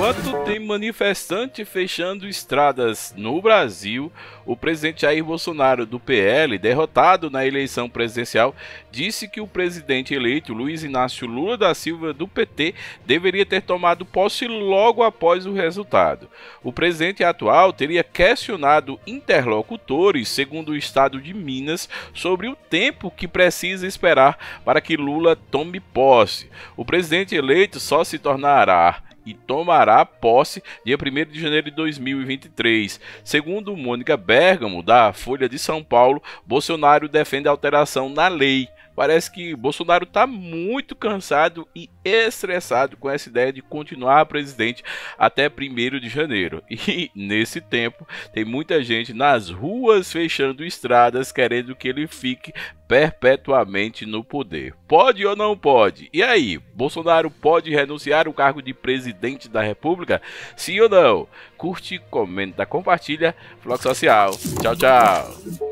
Enquanto tem manifestante fechando estradas no Brasil, o presidente Jair Bolsonaro do PL, derrotado na eleição presidencial, disse que o presidente eleito Luiz Inácio Lula da Silva do PT deveria ter tomado posse logo após o resultado. O presidente atual teria questionado interlocutores, segundo o estado de Minas, sobre o tempo que precisa esperar para que Lula tome posse. O presidente eleito só se tornará e tomará posse dia 1 de janeiro de 2023. Segundo Mônica Bergamo, da Folha de São Paulo, Bolsonaro defende alteração na lei Parece que Bolsonaro está muito cansado e estressado com essa ideia de continuar presidente até 1 de janeiro. E nesse tempo, tem muita gente nas ruas fechando estradas querendo que ele fique perpetuamente no poder. Pode ou não pode? E aí, Bolsonaro pode renunciar ao cargo de presidente da República? Sim ou não? Curte, comenta, compartilha. Floco Social. Tchau, tchau.